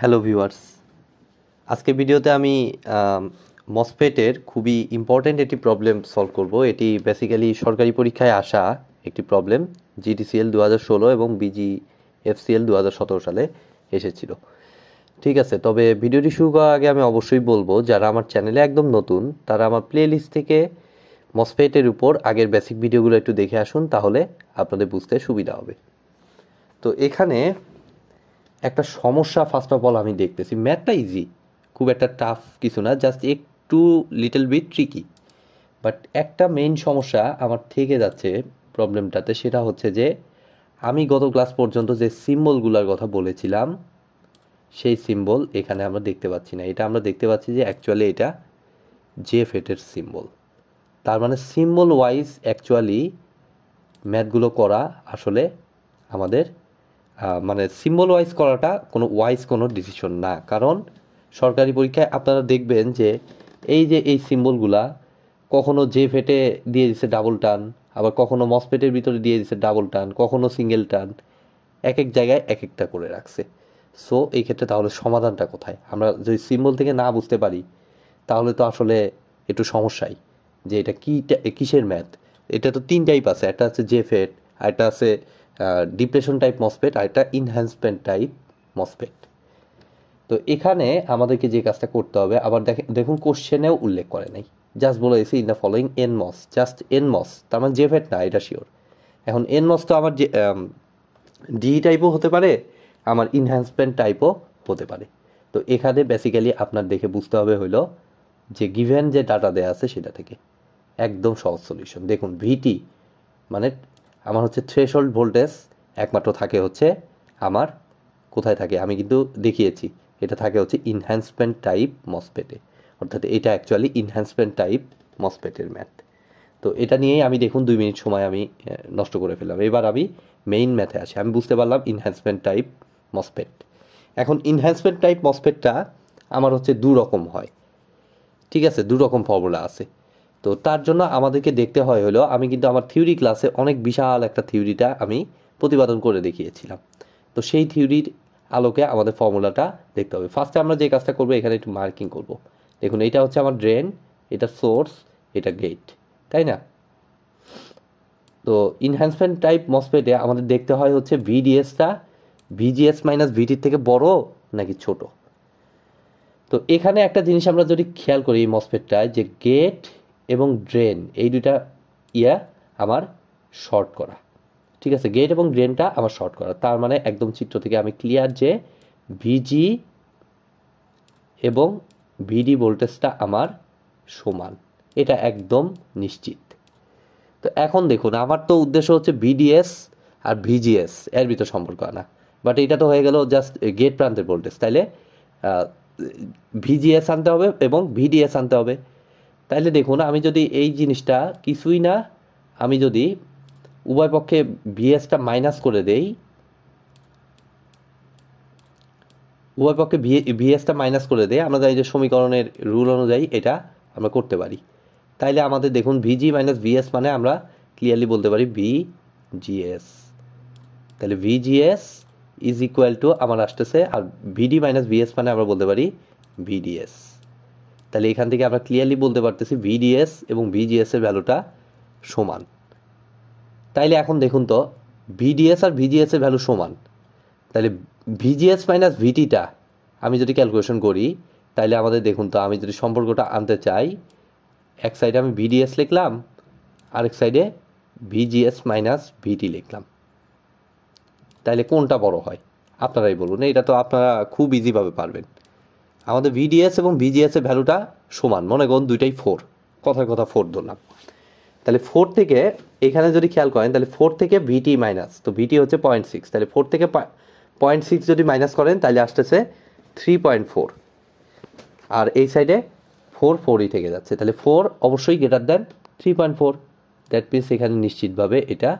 Hello viewers আজকে ভিডিওতে আমি মসফেটের খুবই ইম্পর্ট্যান্ট একটি প্রবলেম সলভ করব এটি বেসিক্যালি সরকারি পরীক্ষায় আসা একটি প্রবলেম জিডিসিএল দু হাজার ষোলো এবং বিজি এফসিএল দু হাজার সতেরো সালে এসেছিল ঠিক আছে তবে ভিডিওটি শুরু করার আগে আমি অবশ্যই বলবো যারা আমার চ্যানেলে একদম নতুন তারা আমার প্লেলিস্ট থেকে মসফেটের উপর আগের বেসিক ভিডিওগুলো একটু দেখে আসুন তাহলে আপনাদের বুঝতে সুবিধা হবে তো এখানে একটা সমস্যা ফার্স্ট অফ অল আমি দেখতেছি ম্যাথটা ইজি খুব একটা টাফ কিছু না জাস্ট একটু লিটল বিট ট্রিকি বাট একটা মেইন সমস্যা আমার থেকে যাচ্ছে প্রবলেমটাতে সেটা হচ্ছে যে আমি গত ক্লাস পর্যন্ত যে সিম্বলগুলোর কথা বলেছিলাম সেই সিম্বল এখানে আমরা দেখতে পাচ্ছি না এটা আমরা দেখতে পাচ্ছি যে অ্যাকচুয়ালি এটা জে ফেটের সিম্বল তার মানে সিম্বল ওয়াইজ অ্যাকচুয়ালি ম্যাথগুলো করা আসলে আমাদের মানে সিম্বল ওয়াইজ করাটা কোনো ওয়াইজ কোনো ডিসিশন না কারণ সরকারি পরীক্ষায় আপনারা দেখবেন যে এই যে এই সিম্বলগুলা কখনো জে ফেটে দিয়ে দিচ্ছে ডাবল টান আবার কখনো মসপেটের ভিতরে দিয়ে দিচ্ছে ডাবল টান কখনো সিঙ্গেল টান এক এক জায়গায় এক একটা করে রাখছে সো এই ক্ষেত্রে তাহলে সমাধানটা কোথায় আমরা যদি সিম্বল থেকে না বুঝতে পারি তাহলে তো আসলে একটু সমস্যাই যে এটা কী কিসের ম্যাথ এটা তো তিন টাইপ আছে একটা আছে জে ফেট আর একটা আছে ডিপ্রেশন টাইপ মসপেট আর একটা ইনহ্যান্সমেন্ট টাইপ মসপেট তো এখানে আমাদেরকে যে কাজটা করতে হবে আবার দেখে দেখুন কোশ্চেনেও উল্লেখ করে নাই জাস্ট বলে দিয়েছে in the following N MOS just N MOS তার মানে জেভেট না এটা শিওর এখন এন মস তো আমার যে ডি টাইপও হতে পারে আমার ইনহ্যান্সমেন্ট টাইপও হতে পারে তো এখানে বেসিক্যালি আপনার দেখে বুঝতে হবে হলো যে গিভেন যে ডাটা দেওয়া আছে সেটা থেকে একদম সহজ সলিউশন দেখুন ভিটি মানে আমার হচ্ছে থ্রেশহোল্ড ভোল্টেজ একমাত্র থাকে হচ্ছে আমার কোথায় থাকে আমি কিন্তু দেখিয়েছি এটা থাকে হচ্ছে ইনহ্যান্সমেন্ট টাইপ মসপেটে অর্থাৎ এটা অ্যাকচুয়ালি ইনহ্যান্সমেন্ট টাইপ মসপেটের ম্যাথ তো এটা নিয়েই আমি দেখুন দুই মিনিট সময় আমি নষ্ট করে ফেললাম এবার আমি মেইন ম্যাথে আসি আমি বুঝতে পারলাম ইনহ্যান্সমেন্ট টাইপ মসপেট এখন ইনহ্যান্সমেন্ট টাইপ মসপেটটা আমার হচ্ছে দু রকম হয় ঠিক আছে দু রকম ফর্মুলা আছে তো তার জন্য আমাদেরকে দেখতে হয় হলো আমি কিন্তু আমার থিওরি ক্লাসে অনেক বিশাল একটা থিওরিটা আমি প্রতিপাদন করে দেখিয়েছিলাম তো সেই থিওরির আলোকে আমাদের ফর্মুলাটা দেখতে হবে ফার্স্টে আমরা যে কাজটা করবো এখানে একটু মার্কিং করব। দেখুন এটা হচ্ছে আমার ড্রেন এটা সোর্স এটা গেট তাই না তো ইনহ্যান্সমেন্ট টাইপ মসপেটে আমাদের দেখতে হয় হচ্ছে ভিডিএসটা ভিজিএস মাইনাস ভিটির থেকে বড় নাকি ছোট তো এখানে একটা জিনিস আমরা যদি খেয়াল করি এই মসপেটটায় যে গেট এবং ড্রেন এই দুইটা ইয়া আমার শর্ট করা ঠিক আছে গেট এবং ড্রেনটা আমার শর্ট করা তার মানে একদম চিত্র থেকে আমি ক্লিয়ার যে ভিজি এবং ভিডি ভোল্টেজটা আমার সমান এটা একদম নিশ্চিত তো এখন দেখুন আমার তো উদ্দেশ্য হচ্ছে ভিডিএস আর ভিজিএস এর ভিতর সম্পর্ক আনা বাট এটা তো হয়ে গেল জাস্ট গেট প্রান্তের ভোল্টেজ তাইলে ভিজিএস আনতে হবে এবং ভিডিএস আনতে হবে তাহলে দেখুন আমি যদি এই জিনিসটা কিছুই না আমি যদি উভয় পক্ষে ভিএসটা মাইনাস করে দেই উভয় পক্ষে ভিএসটা মাইনাস করে দেয় আমরা জানি যে সমীকরণের রুল অনুযায়ী এটা আমরা করতে পারি তাইলে আমাদের দেখুন ভিজি মাইনাস ভিএস মানে আমরা ক্লিয়ারলি বলতে পারি ভিজিএস তাহলে ভিজিএস ইজ ইকুয়াল টু আমার আসতেছে আর ভিডি মাইনাস ভিএস মানে আমরা বলতে পারি ভিডিএস তাহলে এখান থেকে আমরা ক্লিয়ারলি বলতে পারতেছি ভিডিএস এবং ভিজিএস এর ভ্যালুটা সমান তাইলে এখন দেখুন তো ভিডিএস আর ভিজিএস এর ভ্যালু সমান তাহলে ভিজিএস মাইনাস ভিটিটা আমি যদি ক্যালকুলেশন করি তাহলে আমাদের দেখুন তো আমি যদি সম্পর্কটা আনতে চাই এক সাইডে আমি ভিডিএস লিখলাম আরেক সাইডে ভিজিএস মাইনাস ভিটি লিখলাম তাহলে কোনটা বড় হয় আপনারাই বলুন এটা তো আপনারা খুব ইজিভাবে পারবেন আমাদের ভিডিএস এবং ভিজিএস এর ভ্যালুটা সমান মনে করুন দুইটাই ফোর কথার কথা ফোর ধরলাম তাহলে ফোর থেকে এখানে যদি খেয়াল করেন তাহলে ফোর থেকে ভিটি মাইনাস তো ভিটি হচ্ছে পয়েন্ট সিক্স তাহলে ফোর থেকে পয়েন্ট সিক্স যদি মাইনাস করেন তাহলে আসতেছে থ্রি পয়েন্ট ফোর আর এই সাইডে ফোর ফোরই থেকে যাচ্ছে তাহলে ফোর অবশ্যই greater than three point four that means এখানে নিশ্চিতভাবে এটা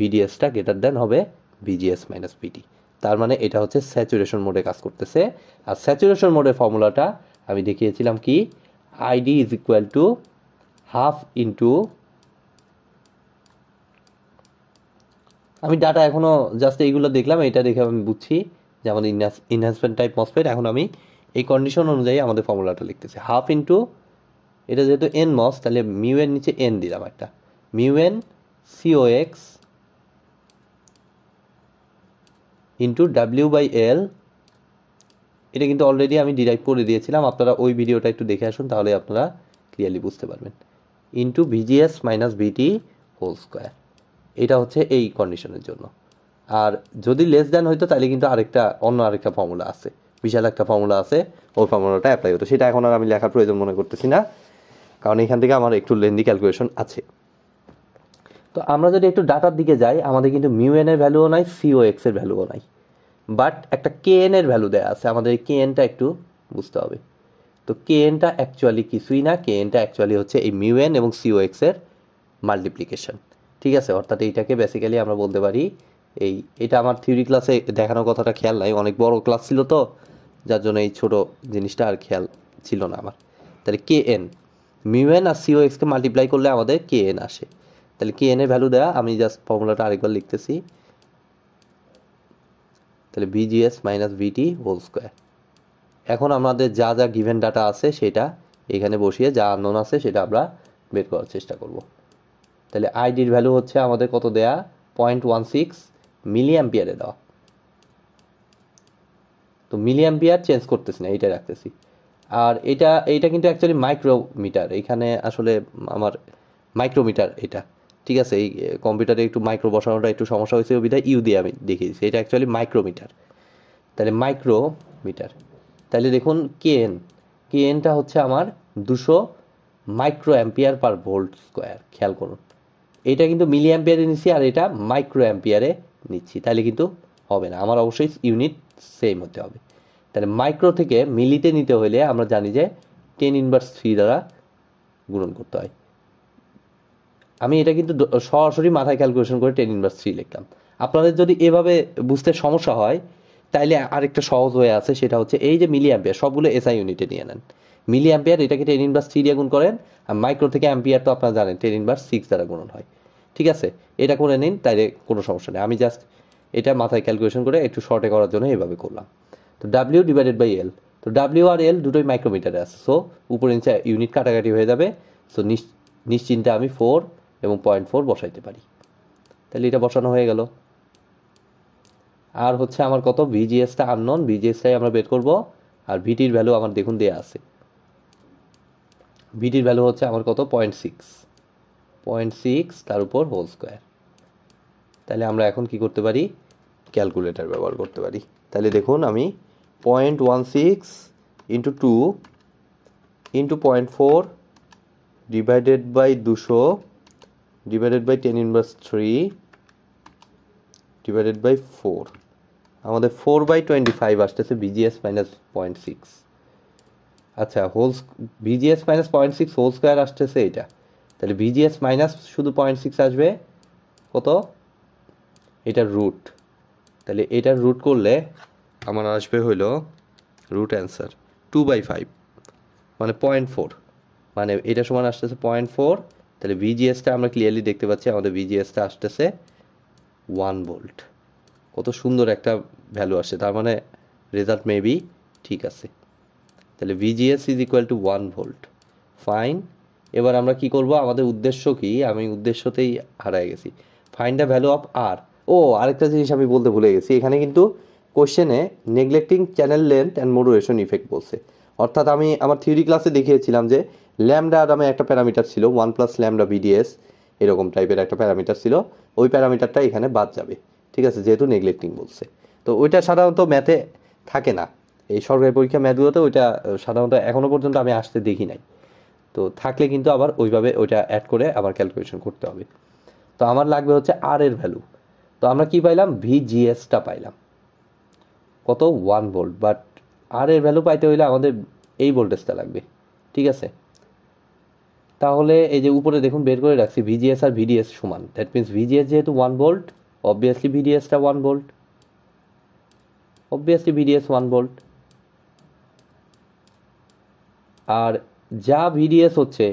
ভিডিএসটা গ্রেটার দেন হবে ভিজিএস মাইনাস ভিটি তার মানে এটা হচ্ছে স্যাচুরেশন মোডে কাজ করতেছে আর স্যাচুরেশন মোডের ফর্মুলাটা আমি দেখিয়েছিলাম কি ID is equal to half into আমি ডাটা এখনও জাস্ট এইগুলো দেখলাম এটা দেখে আমি বুঝছি যে আমাদের ইনহ্যান্সমেন্ট টাইপ মসফেট এখন আমি এই কন্ডিশন অনুযায়ী আমাদের ফর্মুলাটা লিখতেছি হাফ ইন্টু এটা যেহেতু এন মস তাহলে মিউ এন নিচে এন দিলাম একটা mu N CO X into W by L এটা কিন্তু অলরেডি আমি ডিরাইভ করে দিয়েছিলাম আপনারা ওই ভিডিওটা একটু দেখে আসুন তাহলে আপনারা ক্লিয়ারলি বুঝতে পারবেন into VGS minus VT whole square এটা হচ্ছে এই কন্ডিশনের জন্য আর যদি লেস দেন হইতো তাহলে কিন্তু আরেকটা অন্য আরেকটা ফর্মুলা আছে বিশাল একটা ফর্মুলা আছে ওই ফর্মুলাটা অ্যাপ্লাই হতো সেটা এখন আর আমি লেখার প্রয়োজন মনে করতেছি না কারণ এখান থেকে আমার একটু লেন্দি ক্যালকুলেশন আছে তো আমরা যদি একটু ডাটার দিকে যাই আমাদের কিন্তু মিউএনের ভ্যালুও নাই সিও এক্সের ভ্যালুও নাই বাট একটা কেএন এর ভ্যালু দেওয়া আছে আমাদের কেএনটা একটু বুঝতে হবে তো কেএনটা অ্যাকচুয়ালি কিছুই না কেএনটা অ্যাকচুয়ালি হচ্ছে এই মিউএন এবং এক্স এর মাল্টিপ্লিকেশন ঠিক আছে অর্থাৎ এইটাকে বেসিক্যালি আমরা বলতে পারি এই এটা আমার থিওরি ক্লাসে দেখানোর কথাটা খেয়াল নাই অনেক বড় ক্লাস ছিল তো যার জন্য এই ছোট জিনিসটা আর খেয়াল ছিল না আমার তাহলে কে এন মিউএন আর সিও এক্সকে মাল্টিপ্লাই করলে আমাদের কে এন আসে তাহলে কে এনের ভ্যালু দেওয়া আমি জাস্ট ফর্মুলাটা আরেকবার লিখতেছি তাহলে VGS minus VT whole square এখন আমাদের যা যা গিভেন ডাটা আছে সেটা এখানে বসিয়ে যা আননোন আছে সেটা আমরা বের করার চেষ্টা করব তাহলে আইডির ভ্যালু হচ্ছে আমাদের কত দেয়া পয়েন্ট ওয়ান সিক্স মিলিয়াম্পিয়ারে দেওয়া তো মিলিয়াম্পিয়ার চেঞ্জ করতেছি না এইটা রাখতেছি আর এটা এইটা কিন্তু অ্যাকচুয়ালি মাইক্রোমিটার এখানে আসলে আমার মাইক্রোমিটার এটা ঠিক আছে এই কম্পিউটারে একটু মাইক্রো বসানোটা একটু সমস্যা হয়েছে বিধায় ইউ দিয়ে আমি দেখিয়েছি এটা অ্যাকচুয়ালি মাইক্রোমিটার তাহলে মাইক্রোমিটার তাহলে দেখুন কেএন কেএনটা হচ্ছে আমার দুশো micro ampere per volt square খেয়াল করুন এটা কিন্তু মিলি অ্যাম্পিয়ারে নিচ্ছি আর এটা মাইক্রো অ্যাম্পিয়ারে নিচ্ছি তাহলে কিন্তু হবে না আমার অবশ্যই ইউনিট সেম হতে হবে তাহলে মাইক্রো থেকে মিলিতে নিতে হলে আমরা জানি যে টেন ইনভার্স থ্রি দ্বারা গুণন করতে হয় আমি এটা কিন্তু সরাসরি মাথায় ক্যালকুলেশন করে টেন ইনভার্স থ্রি লিখলাম আপনাদের যদি এভাবে বুঝতে সমস্যা হয় তাইলে আরেকটা সহজ হয়ে আছে সেটা হচ্ছে এই যে মিলি অ্যাম্পিয়ার সবগুলো এসআই ইউনিটে নিয়ে নেন মিলি অ্যাম্পিয়ার এটাকে টেন ইনভার্স থ্রি দিয়ে গুণ করেন আর মাইক্রো থেকে অ্যাম্পিয়ার তো আপনারা জানেন টেন ইনভার্স সিক্স দ্বারা গুণন হয় ঠিক আছে এটা করে নিন তাইলে কোনো সমস্যা নেই আমি জাস্ট এটা মাথায় ক্যালকুলেশন করে একটু শর্টে করার জন্য এভাবে করলাম তো ডাব্লিউ ডিভাইডেড বাই এল তো ডাব্লিউ আর এল দুটোই মাইক্রোমিটারে আছে সো উপরে নিচে ইউনিট কাটাকাটি হয়ে যাবে সো নিশ্চিন্তে আমি ফোর এবং পয়েন্ট ফোর বসাইতে পারি তাহলে এটা বসানো হয়ে গেল আর হচ্ছে আমার কত ভিজিএসটা আননন ভিজিএসটাই আমরা বের করব আর ভিটির ভ্যালু আমার দেখুন দেয়া আছে ভিটির ভ্যালু হচ্ছে আমার কত পয়েন্ট সিক্স পয়েন্ট সিক্স তার উপর হোল স্কোয়ার তাহলে আমরা এখন কি করতে পারি ক্যালকুলেটার ব্যবহার করতে পারি তাহলে দেখুন আমি point one six into two into point four divided by দুশো divided by ten inverse three divided by four আমাদের ফোর বাই টোয়েন্টি ফাইভ আসতেছে বিজিএস মাইনাস পয়েন্ট সিক্স আচ্ছা whole VGS minus point six whole square আসতেছে এটা তাহলে VGS minus শুধু point six আসবে কত এটা রুট তাহলে এটা রুট করলে আমার আসবে হইল root answer two by five মানে পয়েন্ট ফোর মানে এটা সমান আসতেছে পয়েন্ট ফোর তাহলে ভিজিএসটা আমরা ক্লিয়ারলি দেখতে পাচ্ছি আমাদের ভিজিএসটা আসতেছে ওয়ান ভোল্ট কত সুন্দর একটা ভ্যালু আসে তার মানে রেজাল্ট মেবি ঠিক আছে তাহলে VGS is equal to one volt fine এবার আমরা কি করব আমাদের উদ্দেশ্য কি আমি উদ্দেশ্যতেই হারায় গেছি find the value of R ও আরেকটা জিনিস আমি বলতে ভুলে গেছি এখানে কিন্তু কোশ্চেনে neglecting channel length and modulation effect বলছে অর্থাৎ আমি আমার থিওরি ক্লাসে দেখিয়েছিলাম যে ল্যামডা নামে একটা প্যারামিটার ছিল ওয়ান প্লাস ল্যামডা বিডিএস এরকম টাইপের একটা প্যারামিটার ছিল ওই প্যারামিটারটা এখানে বাদ যাবে ঠিক আছে যেহেতু নেগলেক্টিং বলছে তো ওইটা সাধারণত ম্যাথে থাকে না এই সরকারি পরীক্ষা ম্যাথগুলোতে ওইটা সাধারণত এখনও পর্যন্ত আমি আসতে দেখি নাই তো থাকলে কিন্তু আবার ওইভাবে ওইটা অ্যাড করে আবার ক্যালকুলেশন করতে হবে তো আমার লাগবে হচ্ছে আর এর ভ্যালু তো আমরা কি পাইলাম ভিজিএসটা পাইলাম কত ওয়ান ভোল্ট বাট আর এর ভ্যালু পাইতে হইলে আমাদের এই ভোল্টেজটা লাগবে ঠিক আছে তাহলে এই যে উপরে দেখুন বের করে রাখছি ভিজিএস আর ভিডিএস সমান দ্যাট মিনস ভিজিএস যেহেতু ওয়ান ভোল্ট অবভিয়াসলি ভিডিএসটা one volt obviously VDS one volt আর যা ভিডিএস হচ্ছে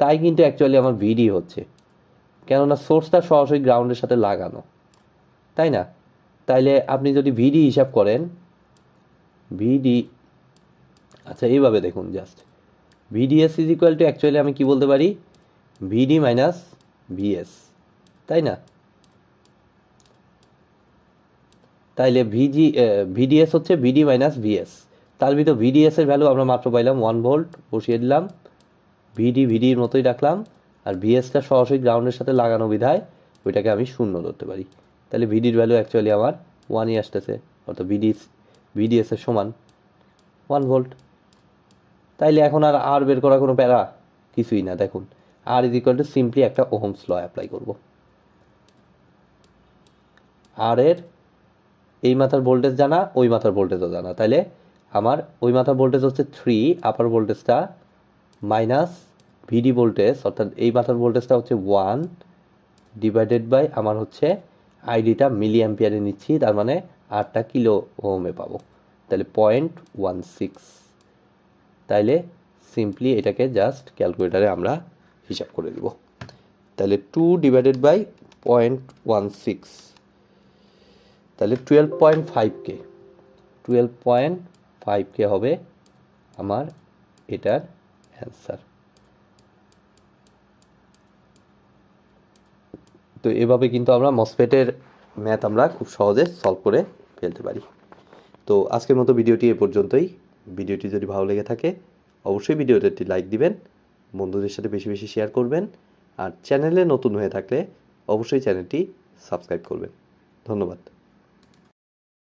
তাই কিন্তু অ্যাকচুয়ালি আমার ভিডি হচ্ছে কেননা সোর্সটা সরাসরি গ্রাউন্ডের সাথে লাগানো তাই না তাইলে আপনি যদি ভিডি হিসাব করেন ভিডি আচ্ছা এইভাবে দেখুন just VDS is equal to actually আমি কি বলতে পারি ভিডি মাইনাস ভিএস তাই না তাইলে ভিজি ভিডিএস হচ্ছে ভিডি মাইনাস ভিএস তার ভিতর এর ভ্যালু আমরা মাত্র পাইলাম ওয়ান ভোল্ট বসিয়ে দিলাম ভিডি ভিডির মতোই রাখলাম আর ভিএসটা সরাসরি গ্রাউন্ডের সাথে লাগানো বিধায় ওইটাকে আমি শূন্য ধরতে পারি তাহলে ভিডির ভ্যালু অ্যাকচুয়ালি আমার ওয়ানই আসতেছে অর্থাৎ ভিডি ভিডিএস এর সমান ওয়ান ভোল্ট তাইলে এখন আর আর বের করা কোনো প্যারা কিছুই না দেখুন R is equal to simply একটা ওহমস ল অ্যাপ্লাই করব আর এর এই মাথার ভোল্টেজ জানা ওই মাথার ভোল্টেজও জানা তাইলে আমার ওই মাথার ভোল্টেজ হচ্ছে থ্রি আপার ভোল্টেজটা মাইনাস ভিডি ভোল্টেজ অর্থাৎ এই মাথার ভোল্টেজটা হচ্ছে ওয়ান ডিভাইডেড বাই আমার হচ্ছে আইডিটা মিলিয়াম্পিয়ারে নিচ্ছি তার মানে আটটা কিলো ওহমে পাবো তাহলে পয়েন্ট ওয়ান সিক্স তাইলে সিম্পলি এটাকে জাস্ট ক্যালকুলেটারে আমরা হিসাব করে দিব তাহলে two divided by point one six তাহলে twelve point five K twelve point five K হবে আমার এটার অ্যান্সার তো এভাবে কিন্তু আমরা মসফেটের ম্যাথ আমরা খুব সহজে সলভ করে ফেলতে পারি তো আজকের মতো ভিডিওটি এ পর্যন্তই ভিডিওটি যদি ভালো লেগে থাকে অবশ্যই ভিডিওতে একটি লাইক দিবেন বন্ধুদের সাথে বেশি বেশি শেয়ার করবেন আর চ্যানেলে নতুন হয়ে থাকলে অবশ্যই চ্যানেলটি সাবস্ক্রাইব করবেন ধন্যবাদ